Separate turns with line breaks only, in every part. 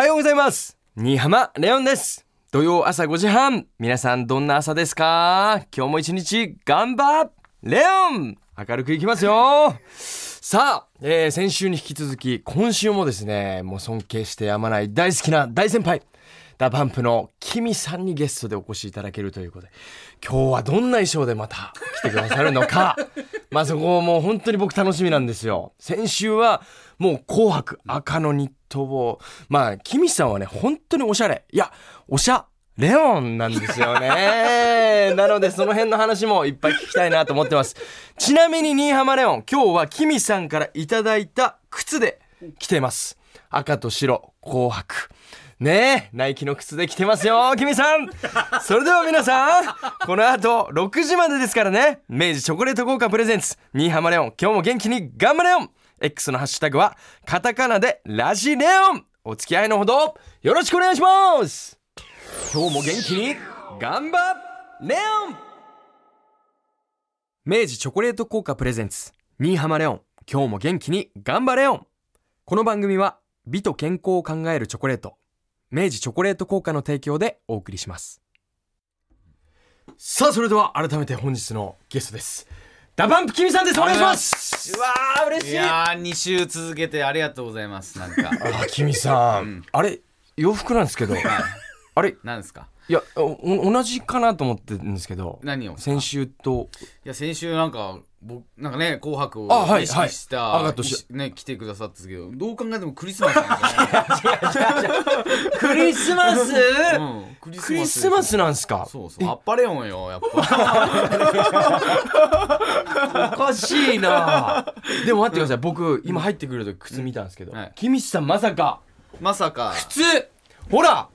はようございます新浜レオンです土曜朝5時半皆さんどんな朝ですか今日も一日頑張っレオン明るくいきますよさあ、えー、先週に引き続き今週もですねもう尊敬してやまない大好きな大先輩ダパンプのキミさんにゲストでお越しいただけるということで今日はどんな衣装でまた来てくださるのか まあそこもう本当に僕楽しみなんですよ先週はもう「紅白赤の日とまあ、キミさんはね、本当におしゃれ。いや、おしゃ、レオンなんですよね。なので、その辺の話もいっぱい聞きたいなと思ってます。ちなみに、新浜レオン、今日はキミさんからいただいた靴で着てます。赤と白、紅白。ねえ、ナイキの靴で着てますよ、キミさんそれでは皆さん、この後6時までですからね、明治チョコレート豪華プレゼンツ、新浜レオン、今日も元気に頑張れよ X のハッシュタグは、カタカナでラジレオンお付き合いのほど、よろしくお願いします今日も元気に、頑張レオン明治チョコレート効果プレゼンツ、新浜レオン、今日も元気に、頑張レオンこの番組は、美と健康を考えるチョコレート、明治チョコレート効果の提供でお送りします。さあ、それでは改めて本日のゲストです。ダバンプキさんですお願いします
うわあ嬉しいいや二週続けてありがとうございますなんか
あきみさん、あれ洋服なんですけど、
あれなんですか
いやお同じかなと思ってるんですけど何を先週と
いや先週なんか僕なんかね「紅白」を意識した、はいはい、ね、来てくださったんですけどどう考えてもクリスマスなんです クリスマス、う
ん、クリスマスクリスマスなんすかそうそうあっぱれんよやっぱ おかしいなでも待ってください僕今入ってくる時靴見たんですけど、うんはい、君さんまさかまさか靴ほら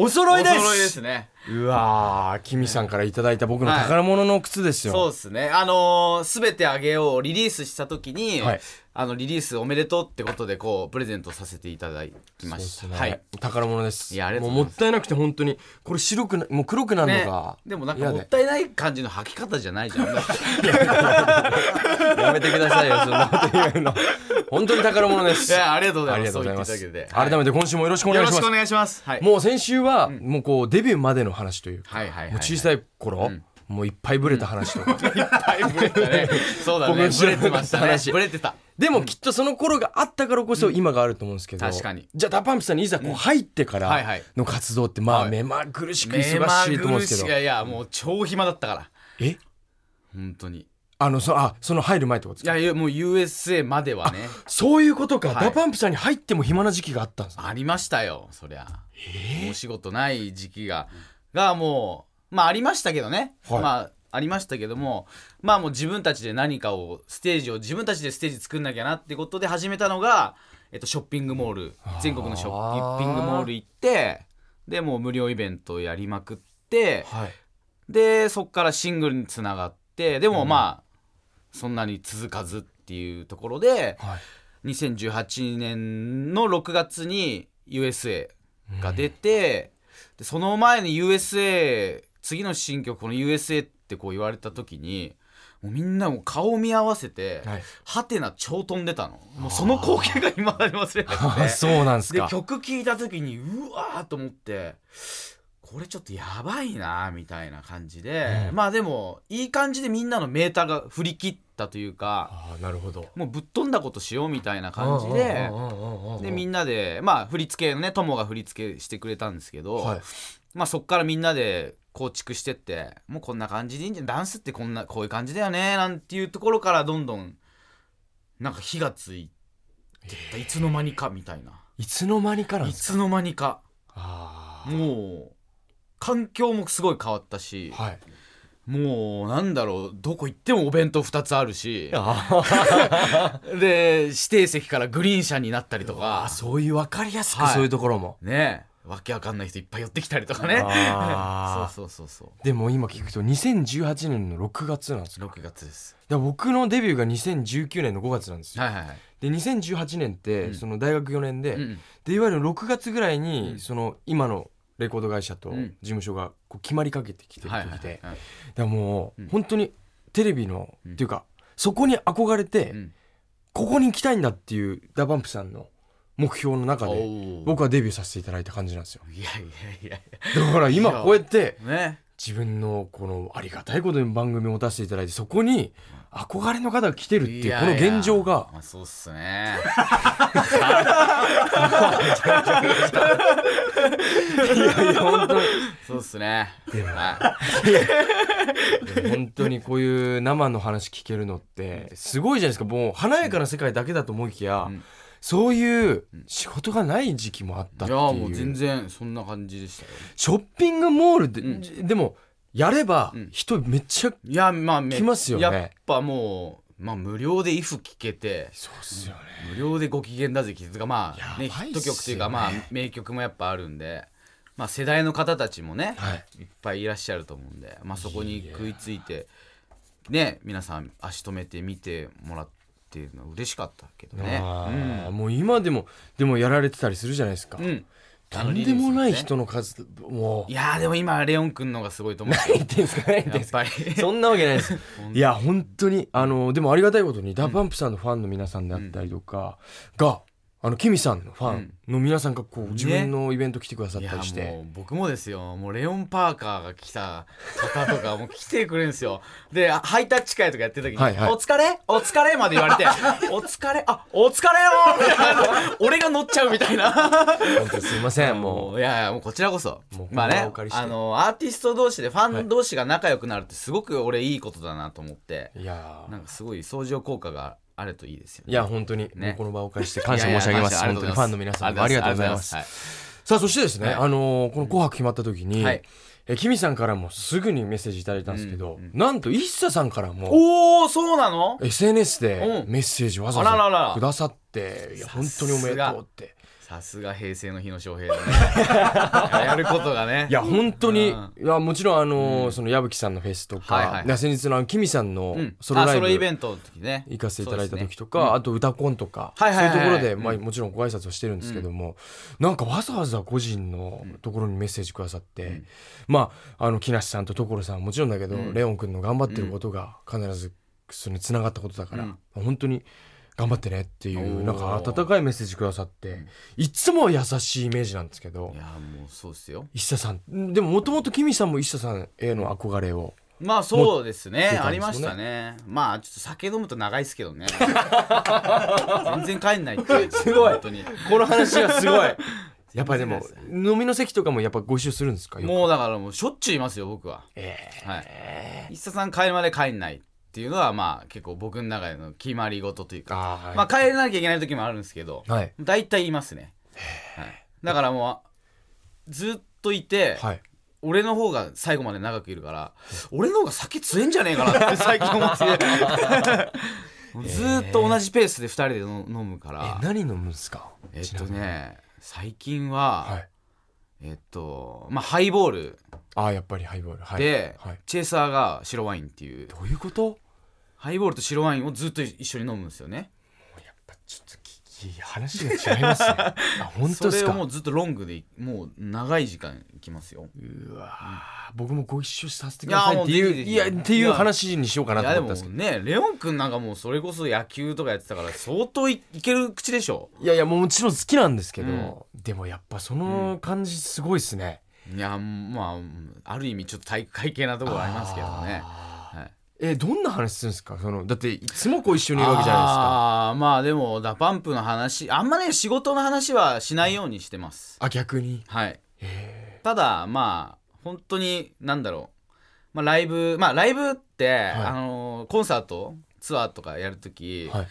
お揃いですお揃いですね。うわー、キミさんからいただいた僕の宝物の靴ですよ。はい、そうで
すね。あのー、すべてあげようリリースしたときに、はい、あのリリースおめでとうってことでこうプレゼントさせていただきました、ね、はい
宝物ですいやあれももったいなくて本当にこれ白くなもう黒くなるのが、ね、でもなんかもったいない感じの履き方じゃないじゃん やめてくださいよそんなこと言うの
本当に宝物ですいやありがとうございます改
めて今週もよろしくお願いしますよろしくお願いします、はい、もう先週は、うん、もうこうデビューまでの話というか、はいはいはいはい、もう小さい頃、うんもういっぱいブレた話とか、いっぱ
いブレたね。そうだね。ブレてましたね。
ブレてた。でもきっとその頃があったからこそ今があると思うんですけど、確かにじゃあダパンプさんにいざこう入ってからの活動ってまあ目まぐるしく忙しいと思うんですけど、いや
いやもう超暇だったから
え本当にあのそあその入る前ってことで
すかいやいやもう USA まではね
そういうことか、はい、ダパンプさんに入っても暇な時期があったんです
ありましたよそりゃ、えー、お仕事ない時期ががもうまあありましたけどね、はい、まあありましたけどもまあもう自分たちで何かをステージを自分たちでステージ作んなきゃなってことで始めたのが、えっと、ショッピングモール全国のショッピングモール行ってでもう無料イベントやりまくって、はい、でそっからシングルにつながってでもまあ、うん、そんなに続かずっていうところで、はい、2018年の6月に USA が出て、うん、でその前に USA 次の新曲この USA ってこう言われた時にもうみんなも顔見合わせて、はい、ハテナ超飛んでたのもうその光景が今まに忘れなて そうなんですかで曲聴いた時にうわーと思ってこれちょっとやばいなみたいな感じで、うん、まあでもいい感じでみんなのメーターが振り切ったというかなるほどもうぶっ飛んだことしようみたいな感じででみんなでまあ振り付けのね友が振り付けしてくれたんですけど、はいまあそっからみんなで構築してってもうこんな感じでいいんじゃダンスってこんなこういう感じだよねなんていうところからどんどんなんか火がついてったいつの間にかみたいな、
いつの間にかなんいですつの間
にかもう環境もすごい変わったし、はいもうなんだろうどこ行ってもお弁当2つあるしで指定席からグリーン車になったりとあかそ
ういう分かりやすく、はいそういうところも
ねわけわかんない人いっぱい寄ってきたりとかね そうそうそうそ
うでも今聞くと2018年の6月なんですか6月ですで僕のデビューが2019年の5月なんですよ、はいはいはい、で2018年ってその大学4年でうん、でいわゆる6月ぐらいにその今のレコード会社と事務所がこう決まりかけてきてる時で、いはもう本当にテレビの、うん、っていうかそこに憧れて、うん、ここに行きたいんだっていうダバンプさんの目標の中で僕はデビューさせていただいた感じなんですよいやいやいやだから今こうやって自分のこのありがたいことに番組を持たせていただいてそこに憧れの方が来てるっていうこの現状がまあ、そうっすねいやいや本当にそうっすねでも本当にこういう生の話聞けるのってすごいじゃないですかもう華やかな世界だけだと思いきや、うんそういう仕事がない時期もあったっていういやもう全然そんな感じでしたよショッピングモールで、うん、でもやれば人めっちゃ来ますよね、や,、っ
ぱもうまあ無料で「if」聞けてそうっすよね無料で「ご機嫌だぜ」傷がまあ、ね、ヒット曲というかまあ名曲もやっぱあるんで。まあ、世代の方たちもね、はい、いっぱいいらっしゃると思うんで、まあ、そこに食いついて、ね、皆さん足止めて見てもらっっていうのは嬉しかっ
たけどね、うん、もう今でもでもやられてたりするじゃないですか、うん、とんでもない人の数、もうい
やでも今レオン君のがすごいと思う何言ってんすか何言ってんすかそんなわけない
ですいや 本当にあのでもありがたいことに、うん、ダパンプさんのファンの皆さんであったりとかが、あのキミさんのファンの皆さんがこう、自分のイベント来てくださったりして、ね、もう僕もで
すよもうレオン・パーカーが来た方とかもう来てくれるんですよ でハイタッチ会とかやってる時に「はいはい、お疲れお疲れ」まで言われて「お疲れあお疲れよ」みたいな俺が乗っちゃうみたいな本当すいませんもういやいやもうこちらこそまあねあのアーティスト同士でファン同士が仲良くなるってすごく俺いいことだなと思って、いやなんかすごい相乗効果があるといいで
すよね。いや、本当に、ね、この場を介して感謝申し上げます。いやいや本当にファンの皆さんありがとうございます。さあ、そしてですね、はい、あのー、この紅白決まった時に、はいえキミさんからもすぐにメッセージいただいたんですけど、うんうん、なんと i s s さんからも
おおそうなの
SNS でメッセージわざわざくださって、うん、いや本当におめでとうっ
てさすが平成の日の翔平だ
ね やることがねいや本当に、うん、いやもちろんあのうん、その矢吹さんのフェスとか、はいはい、先日のきみさんのソロライブ、うん、イベントの時ね行かせていただいた時とか、ね、あと歌コンとか、そういうところで、まあ、もちろんご挨拶をしてるんですけども、うん、なんかわざわざ個人のところにメッセージくださって、まああの木梨さんと所さんもちろんだけど、レオン君の頑張ってることが必ずそれにつながったことだから、本当に。頑張ってねっていうなんか温かいメッセージくださっていつも優しいイメージなんですけどいやもうそうですよ一茶さんでももともと君さんも一茶さんへの憧れをまあそうですね、ね、ありました
ねまあちょっと酒飲むと長いですけどね 全然帰んないってすごい本当にこの話はすごい
やっぱりでも飲みの席とかもやっぱご一緒するんですかもうだから
もうしょっちゅういますよ僕はええー、はい一茶さん帰るまで帰んないっていうのはまあ結構僕の中での決まり事というかあはいまあ、帰らなきゃいけない時もあるんですけど、はい大体いますね、はい、だからもうずっといて、はい俺の方が最後まで長くいるから俺の方が先強いんじゃねえかなって最近思って ずっと同じペースで2人で飲むかえら何飲むんですかえっとね最近は、はいえっとまあハイボール
ああやっぱりハイボールはいで、はい
チェイサーが白ワインっていうどういうことハイボールと白ワインをずっと一緒に飲むんですよねもうやっぱ
ちょっと話が違いますね あ本当ですかそれをもう
ずっとロングでもう長い時間いきますようわ、
うん、僕もご一緒させてくださいっていういやっていう話にしようかなと思ったんですけど
ねレオン君なんかもうそれこそ野球とかやってたから
相当いける口でしょいやいやもちろん好きなんですけど、うん、でもやっぱその
感じすごいですね、うん、いやまあある意味ちょっと体育会系なところありますけど
ねえどんな話するんですかそのだっていつもこう一緒にいるわけじゃないですかあ
あまあでもダパンプの話あんまね仕事の話はしないようにしてます
あ逆に
はいただまあ本当になんだろう、まあ、ライブまあライブって、はい、あのコンサートツアーとかやるとき、はい、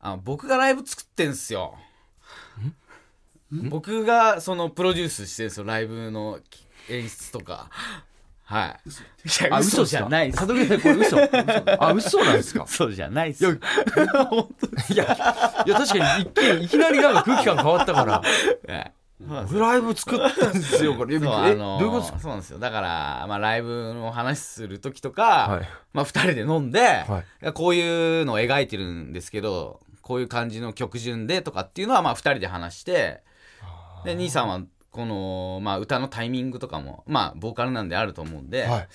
あ僕がライブ作ってんすよ僕がそのプロデュースしてんすよライブの演出とかはい。いや、嘘じゃないです。佐藤これ嘘。あ、嘘なんですか そうじゃないです。いや、いや、確かに一見、いきなりなんか空気感変わったから。僕ライブ作ったんですよ、これ。そう、あのどういうことそうなんですよ。だから、まあ、ライブの話する時とか、はい、まあ、二人で飲んで、はい、こういうのを描いてるんですけど、こういう感じの曲順でとかっていうのは、まあ、二人で話して、で、兄さんはこの、まあ、歌のタイミングとかも、まあ、ボーカルなんであると思うんで、はい、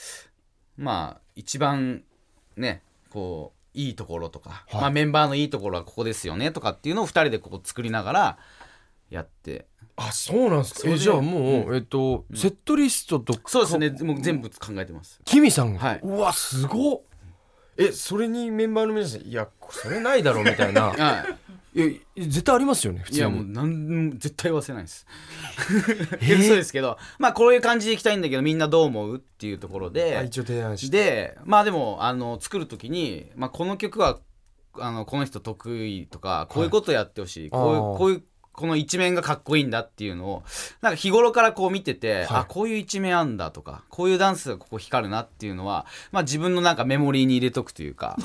まあ一番ねこういいところとか、はい、まあ、メンバーのいいところはここですよねとかっていうのを二人でここ作りながらやって
あそうなんですかえじゃあもう、うん、えっと、うん、セットリストとそうですねもう全部考えてますキミさんが、はい、うわすごえそれにメンバーの皆さんいやそれないだろうみたいな、はいいや絶対ありますよね普通いやもうなん絶対忘れないです
えー、そ うですけどまあこういう感じでいきたいんだけどみんなどう思うっていうところで一応提案してでまあでもあの作る時に、まあ、この曲はあのこの人得意とかこういうことやってほしい、はい、こういうこういうこの一面がかっこいいんだっていうのをなんか日頃からこう見てて、はい、あこういう一面あんだとかこういうダンスがここ光るなっていうのは、まあ、自分のなんかメモリーに入れとくというか、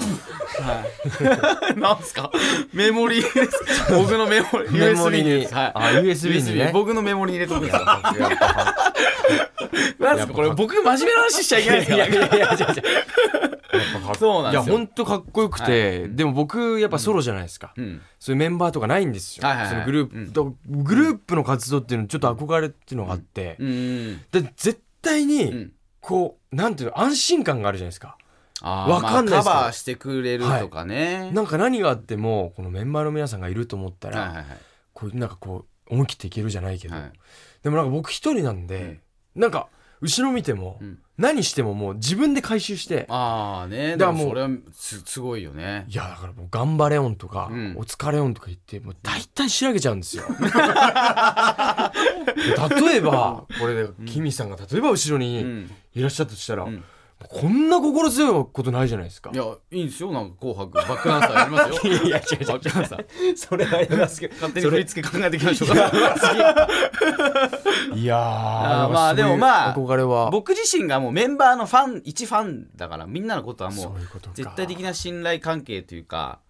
はい、なんすかメモリーです僕のメモリー USB に、はい、あ USB に、ね、僕のメモリーに入れとくんです
よ
なんすかこれ僕真面目な話しちゃいけないですかいやいやいや
そうなんですよ本当かっこよくて、でも僕やっぱソロじゃないですか、そういうメンバーとかないんですよ、そのグループ、グループの活動っていうのちょっと憧れっていうのがあって、で絶対にこうなんていうの安心感があるじゃないですかわかんないですカバーし
てくれると
かね、なんか何があってもこのメンバーの皆さんがいると思ったら、こうなんかこう思い切っていけるじゃないけど、でもなんか僕一人なんで、なんか後ろ見ても、何してももう自分で回収してああねだからもうそれは
すごいよねいやだからも
う「頑張れオン」とか、お疲れオン」とか言ってもう大体仕上げちゃうんですよ 例えばこれでキミさんが例えば後ろにいらっしゃったとしたら、うんこんな心強いことないじゃないですか。いや、
いいんですよ。なんか紅白、バックダンサーやりますよ。いや、違う違う。バックダそれはやりますけど。勝手に振り付け考えていきましょうか。
いやまあでもまあ、憧れは。僕
自身がもうメンバーのファン、一ファンだから、みんなのことはもう、絶対的な信頼関係というか、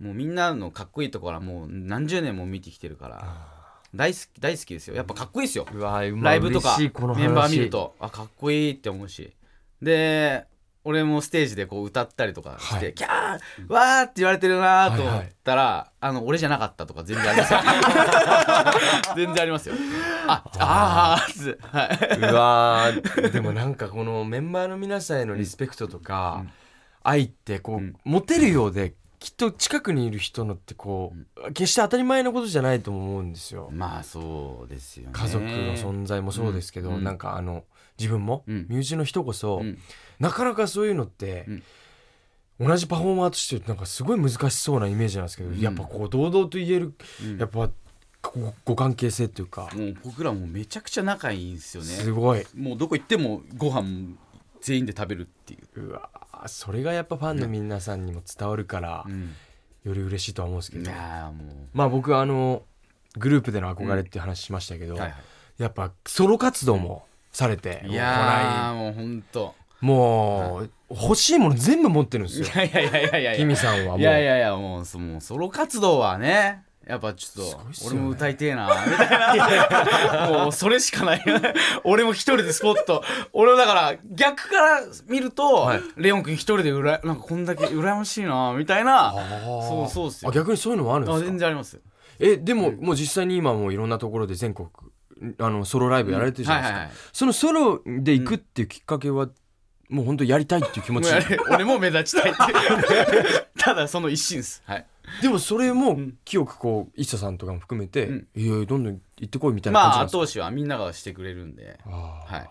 もうみんなのかっこいいところはもう何十年も見てきてるから。大好き大好きですよやっぱかっこいいですよライブとかメンバー見るとあかっこいいって思うしで俺もステージでこう歌ったりとかして「はいキャーわー!」って言われてるなーと思ったら、あの俺じゃなかったとか全然ありますよ 全然ありますよああーあーはい、うわ
ーでもなんかこのメンバーの皆さんへのリスペクトとか、うん愛ってこう、うん持てるようできっと近くにいる人のってこう、決して当たり前のことじゃないと思うんですよ。まあそうですよね家族の存在もそうですけど、うんうんなんかあの自分も、うん、身内の人こそ、うん、なかなかそういうのって、同じパフォーマーとしてなんかすごい難しそうなイメージなんですけど、やっぱこう堂々と言える、やっぱご関係性というかもう僕らもめちゃくちゃ仲いいんですよねすごいもうどこ行ってもご飯全員で食べるっていううわそれがやっぱファンの皆さんにも伝わるから、うん、より嬉しいとは思うんですけどまあ僕あのグループでの憧れっていう話しましたけど、うんはいはい、やっぱソロ活動もされていや
もう本当
もう欲しいもの全部持ってるんですよいやい
やいやいやいやキ
さんはもういやいや
いやもうそもうソロ活動はねやっぱちょっと俺も歌いてえなみたいな もうそれしかない 俺も一人でスポット俺だから逆から見ると、レオン君一人でうらなんかこんだけ羨ましいなみたいなそうそうっすよ逆にそういうのも
あるんですか全然ありますえでも、もう実際に今もいろんなところで全国あのソロライブやられてるじゃないですか、うんはいはいはい、そのソロで行くっていうきっかけは、うん、もう本当やりたいっていう気持ち
俺も目立ちたいって ただその一心です、はい、
でもそれも清くこう一茶さんとかも含めて、うん、いやどんどん行ってこいみたいな感じまあ後押
しはみんながしてくれるんで、は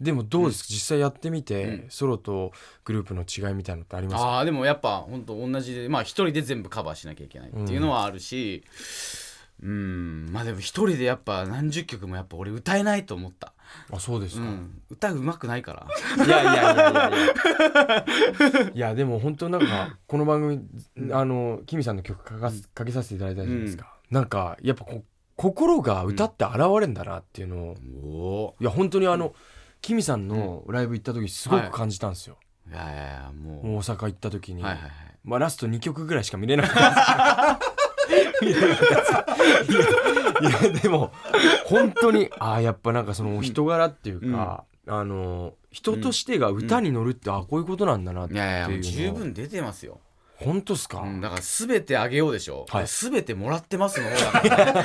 い、でもどうですか、実際やってみて、ソロとグループの違いみたいなのってありますか
あでもやっぱ本当同じでまあ一人で全部カバーしなきゃいけないっていうのはあるし、うん
うんまあで
も一人でやっぱ何十曲もやっぱ俺歌え
ないと思ったあそうですか、うん歌うまくないからいやいやいや
いや
いやでも本当なんかこの番組あのきみさんの曲かかすかけさせていただいたじゃないですか、なんかやっぱこ心が歌って現れるんだなっていうのを、いや本当にあの、キミさんのライブ行った時すごく感じたんですよ、いやいやもう大阪行った時に、はいはいはい、まあ、ラスト2曲ぐらいしか見れなかったんですけどいやいやいやでも本当にああやっぱなんかその人柄っていうか、あの人としてが歌に乗るって、あこういうことなんだなっていやいや十分出てますよ本当っすか、うん、だから全てあげようでしょ、は
い、全てもらってますの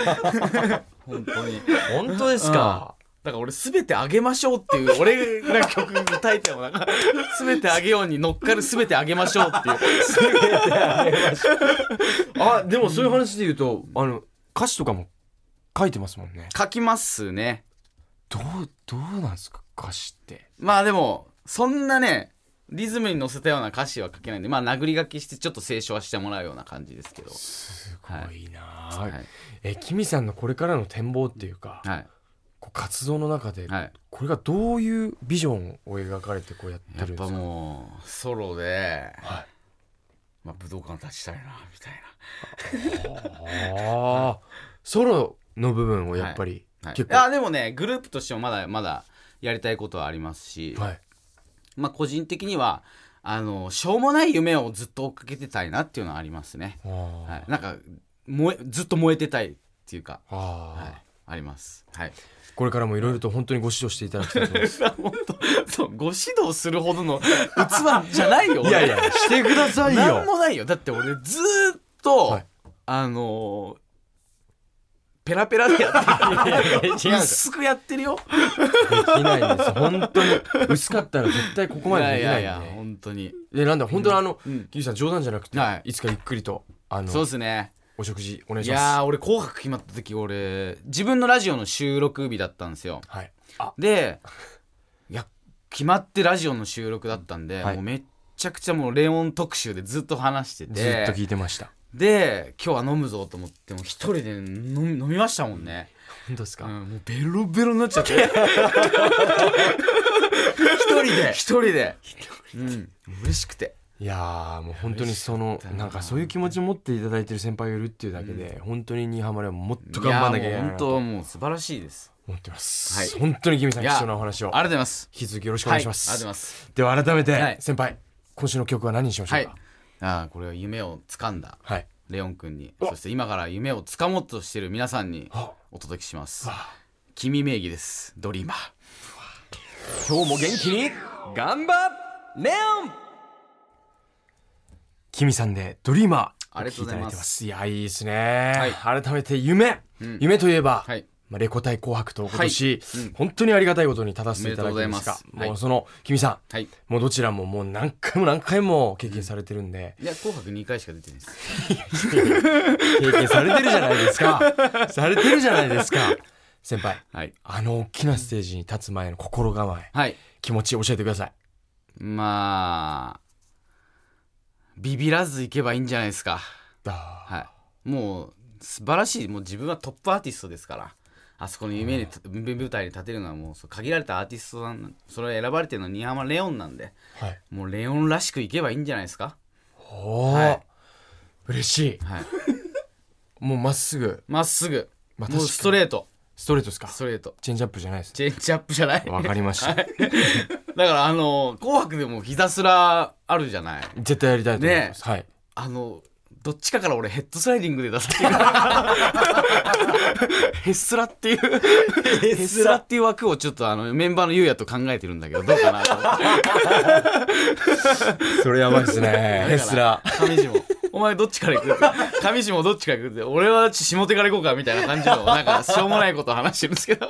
本当に本当ですか、だから俺全てあげましょうっていう 俺が曲歌えてもなんか全てあげように乗っかる全てあげましょうっていう
あ でもそういう話で言うと、あの歌詞とかも書いてますもんね書きますねどうどうなんですか歌詞って
まあでもそんなねリズムに乗せたような歌詞は書けないんでまあ殴り書きしてちょっと清書はしてもらうような感じですけどす
ごいな、はい、えキミさんのこれからの展望っていうか、はい活動の中で、はい、これがどういうビジョンを描かれてこうやってるんですかやっぱもうソロで、はい、まあ、武道館立ちたいなみたいなあソロの部分をやっぱり、はい、結
構、はでもねグループとしてもまだまだやりたいことはありますし、まあ個人的にはあのしょうもない夢をずっと追っかけてたいなっていうのはありますね、はい、なんか燃えずっと燃えてたいっていうかはいあります。はい。
これからもいろいろと本当にご指導していただきたいと思いま
す。ご指導するほどの器じゃないよ。いやいや、してくださいよ。なんもないよ。だって俺ずっと、はい、あ
のーペラペラでやってる薄
くやってるよで
きないんです本当に薄かったら絶対ここまでできないんでいやいや本当にでなんだ本当にあの、うん、ギリさん冗談じゃなくて、はい、いつかゆっくりとあのそうですねお食事お願いしますいや
俺「紅白」決まった時俺自分のラジオの収録日だったんですよ、はい、でいや決まってラジオの収録だったんで、はい、もうめっちゃくちゃもうレオン特集でずっと話しててずっと聞いてましたで今日は飲むぞと思っても一人で飲みましたもんね本当ですか、うん、もうベロベロになっちゃって 一人で一人で、
うん、嬉しくていやもう本当にそのなんかそういう気持ちを持っていただいてる先輩がいるっていうだけで、本当に新浜レはもっと頑張んなきゃいけない本
当もう素晴らしいです思ってます、はい、本当に君さん貴重なお話をありがとうございます引き続きよろしくお願いします、はい、ありがとうござ
いますでは改めて先輩、はい、今週の曲は何にしましょうか、はい、あ
これは夢をつかんだ、はい、レオン君にそして今から夢をつかもうとしている皆さんにお届けします君名義です
ドリーマー今日も元気に頑張レオンキミさんでドリーマーありがとうございます。いや、いいですね。改めて夢、夢といえば、まあ、レコ大紅白と今年、ん、本当にありがたいことに立たせていただきましたもうその君さん、もうどちらももう何回も何回も経験されてるんで、い
や紅白2回しか出てないで
す経験されてるじゃないですか されてるじゃないですか先輩、はい、あの大きなステージに立つ前の心構え、はい、気持ち教えてくださいまあビビらず行けばいいんじゃないですかはい、
もう素晴らしいもう自分はトップアーティストですからあそこの夢に、舞台に立てるのはもう限られたアーティストさんそれ選ばれてるのは新浜レオンなんで、はい、もうレオンらしくいけばいいんじゃないですか
おお、はい、嬉しい、はい、もうまっすぐまっすぐ、まあ、もうストレートストレートですかストレートチェンジアップじゃな
いですチェンジアップじゃないわかりました、はいだからあの「紅白」でもひたすらあるじゃない絶対やりたいと思います、ね、はいあのどっちかから俺ヘッドスライディングで出させてヘッスラっていうヘッスラっていう枠をちょっとあのメンバーのゆうやと考えてるんだけどどうかなと思っ
てそれやばいっすねヘッス
ラ上地もお前どっちから行くって上地もどっちから行くって俺は下手から行こうかみたいな感じのなんかしょうもないこと話してるんですけど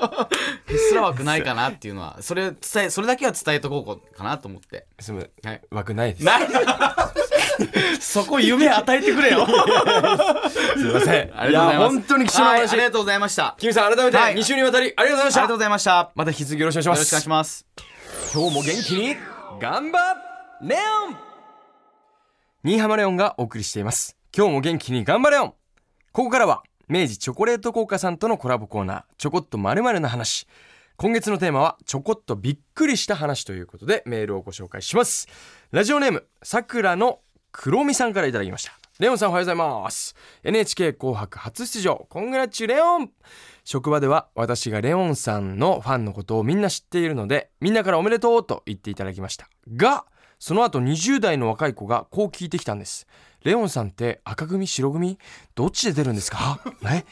ヘッスラ枠ないかなっていうのはそれ伝えそれだけは伝えとこうかなと思ってすみません、はい、枠
ないですないそこ夢与えてくれよ。すみません。ありがとうございます。本当に貴重な話、はい、ありがと
うございました。キムさん、改めて2週にわたりありがとうございました。ありがとうございました。また引き続きよろしくお願いします。よろしくお願いします。今日も元気に、頑張レ
オン新浜レオンがお送りしています。今日も元気に頑張れオンここからは、明治チョコレート効果さんとのコラボコーナー、ちょこっとまるな話。今月のテーマは、ちょこっとびっくりした話ということで、メールをご紹介します。ラジオネーム、さくらの黒美さんからいただきました。レオンさんおはようございます。NHK 紅白初出場、コングラッチュレオン職場では私がレオンさんのファンのことをみんな知っているので、みんなからおめでとうと言っていただきました。が、その後20代の若い子がこう聞いてきたんです。レオンさんって赤組、白組、どっちで出るんですか え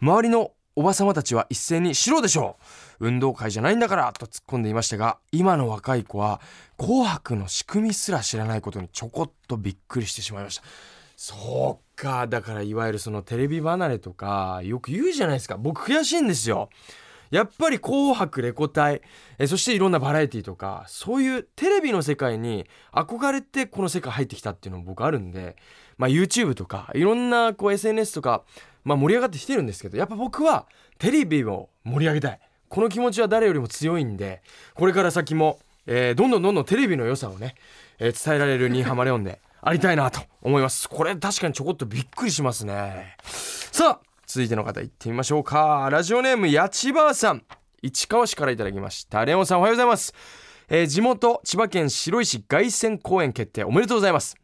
周りのおばさまたちは一斉に白でしょう運動会じゃないんだからと突っ込んでいましたが、今の若い子は紅白の仕組みすら知らないことにちょこっとびっくりしてしまいました。そうか。だからいわゆるそのテレビ離れとかよく言うじゃないですか。僕悔しいんですよ。やっぱり紅白レコ大、えそしていろんなバラエティとか、そういうテレビの世界に憧れてこの世界入ってきたっていうのも僕あるんで、まあ YouTube とか、いろんなこう SNS とか、まあ盛り上がってきてるんですけど、やっぱ僕はテレビを盛り上げたい。この気持ちは誰よりも強いんでこれから先も、えー、どんどんどんどんテレビの良さをね、えー、伝えられる新浜レオンでありたいなと思いますこれ確かにちょこっとびっくりしますねさあ続いての方行ってみましょうかラジオネーム八千葉さん市川市からいただきましたレオンさんおはようございます、えー、地元千葉県白石凱旋公演決定おめでとうございます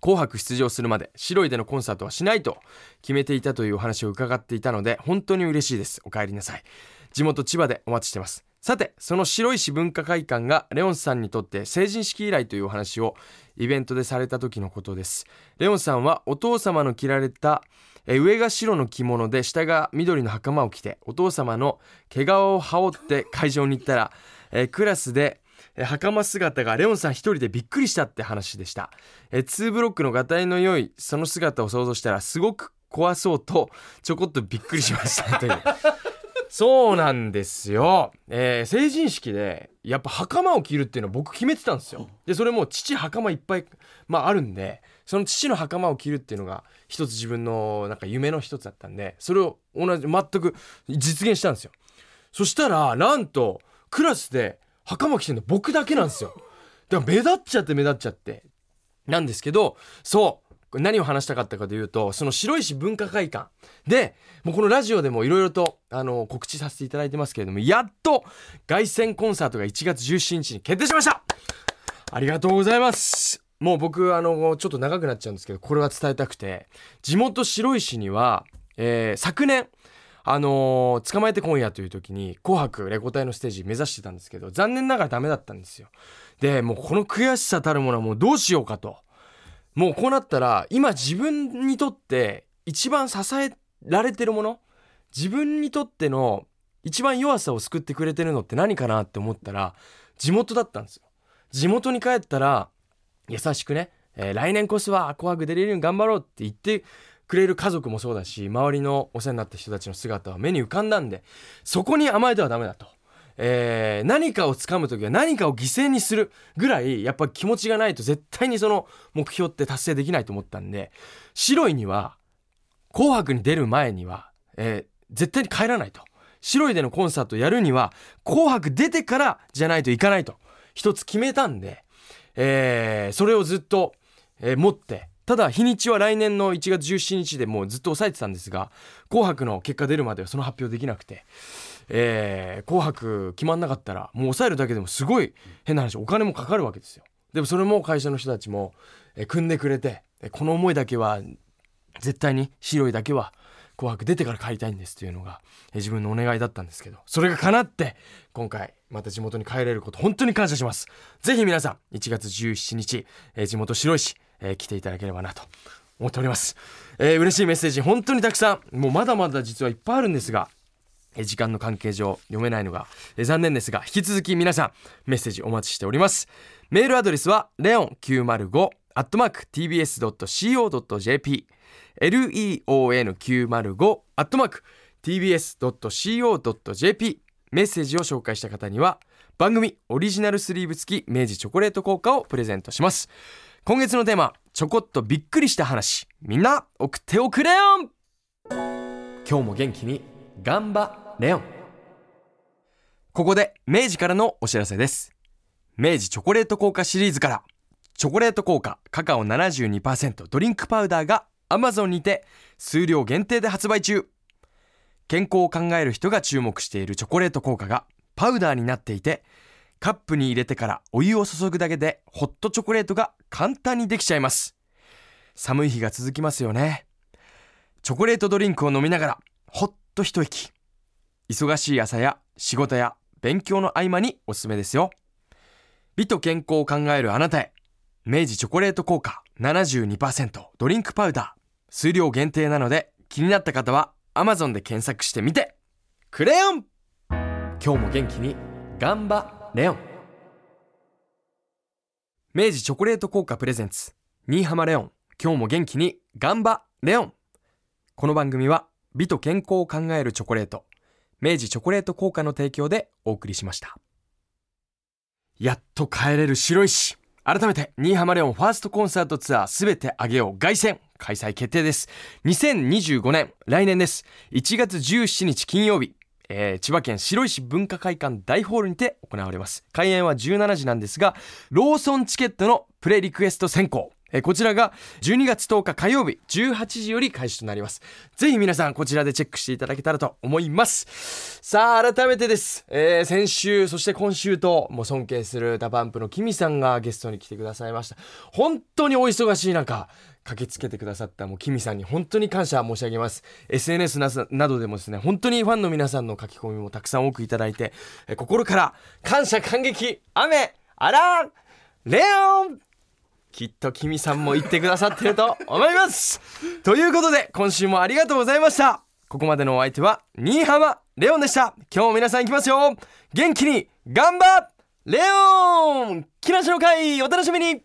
紅白出場するまで白いでのコンサートはしないと決めていたというお話を伺っていたので本当に嬉しいですお帰りなさい地元千葉でお待ちしてますさてその白石文化会館がレオンさんにとって成人式以来というお話をイベントでされた時のことですレオンさんはお父様の着られた上が白の着物で下が緑の袴を着てお父様の毛皮を羽織って会場に行ったらえクラスで袴姿がレオンさん一人でびっくりしたって話でした2ブロックのがたいの良いその姿を想像したらすごく怖そうとちょこっとびっくりしましたというそうなんですよ。えー、成人式で、やっぱ袴を着るっていうのは僕決めてたんですよ。で、それも父袴いっぱい、まああるんで、その父の袴を着るっていうのが一つ自分のなんか夢の一つだったんで、それを同じ、全く実現したんですよ。そしたら、なんと、クラスで袴着てるの僕だけなんですよ。だから目立っちゃって目立っちゃって。なんですけど、そう。何を話したかったかというと、その白石文化会館で、もうこのラジオでもいろいろと、あの、告知させていただいてますけれども、やっと、凱旋コンサートが1月17日に決定しましたありがとうございますもう僕、あの、ちょっと長くなっちゃうんですけど、これは伝えたくて、地元白石には、えー、昨年、あのー、捕まえて今夜という時に、紅白レコ隊のステージ目指してたんですけど、残念ながらダメだったんですよ。で、もうこの悔しさたるものはもうどうしようかと。もうこうなったら今自分にとって一番支えられてるもの自分にとっての一番弱さを救ってくれてるのって何かなって思ったら地元だったんですよ地元に帰ったら優しくね、えー、来年こそは「紅白」出れるように頑張ろうって言ってくれる家族もそうだし周りのお世話になった人たちの姿は目に浮かんだんでそこに甘えてはダメだとえー、何かをつかむ時は何かを犠牲にするぐらいやっぱ気持ちがないと絶対にその目標って達成できないと思ったんで白いには「紅白」に出る前には、えー、絶対に帰らないと白いでのコンサートやるには「紅白」出てからじゃないといかないと一つ決めたんで、えー、それをずっと、えー、持ってただ日にちは来年の1月17日でもうずっと抑えてたんですが「紅白」の結果出るまではその発表できなくてえー、紅白決まんなかったらもう抑えるだけでもすごい変な話お金もかかるわけですよでもそれも会社の人たちも、えー、組んでくれて、えー、この思いだけは絶対に白いだけは紅白出てから買いたいんですっていうのが、えー、自分のお願いだったんですけどそれが叶って今回また地元に帰れること本当に感謝しますぜひ皆さん1月17日、えー、地元白石、えー、来ていただければなと思っております、えー、嬉しいメッセージ本当にたくさんもうまだまだ実はいっぱいあるんですが時間の関係上読めないのが残念ですが引き続き皆さんメッセージお待ちしておりますメールアドレスはレオン905アットマーク tbs.co.jp leon905 アットマーク tbs.co.jp メッセージを紹介した方には番組オリジナルスリーブ付き明治チョコレート効果をプレゼントします今月のテーマちょこっとびっくりした話みんな送っておくれよ今日も元気に頑張レオン。ここで明治からのお知らせです。明治チョコレート効果シリーズから、チョコレート効果カカオ72%ドリンクパウダーが Amazon にて数量限定で発売中。健康を考える人が注目しているチョコレート効果がパウダーになっていて、カップに入れてからお湯を注ぐだけでホットチョコレートが簡単にできちゃいます。寒い日が続きますよね。チョコレートドリンクを飲みながら、ほっと一息。忙しい朝や仕事や勉強の合間におすすめですよ。美と健康を考えるあなたへ、明治チョコレート効果72%ドリンクパウダー、数量限定なので気になった方は Amazon で検索してみてクレヨン今日も元気に頑張レオン明治チョコレート効果プレゼンツ新浜レオン今日も元気に頑張レオンこの番組は美と健康を考えるチョコレート明治チョコレート効果の提供でお送りしました。やっと帰れる白石。改めて、新浜レオンファーストコンサートツアーすべてあげよう凱旋開催決定です。2025年、来年です。1月17日金曜日、えー、千葉県白石文化会館大ホールにて行われます。開演は17時なんですが、ローソンチケットのプレリクエスト選考。えこちらが12月10日火曜日18時より開始となります。ぜひ皆さんこちらでチェックしていただけたらと思います。さあ、改めてです。えー、先週、そして今週と、もう尊敬するダバンプのキミさんがゲストに来てくださいました。本当にお忙しい中、駆けつけてくださったもうキミさんに本当に感謝申し上げます。SNS ななどでもですね、本当にファンの皆さんの書き込みもたくさん多くいただいて、え心から感謝感激、雨、あら、レオンきっと君さんも言ってくださってると思いますということで今週もありがとうございましたここまでのお相手は新浜レオンでした今日も皆さんいきますよ元気に頑張レオン木梨の会お楽しみに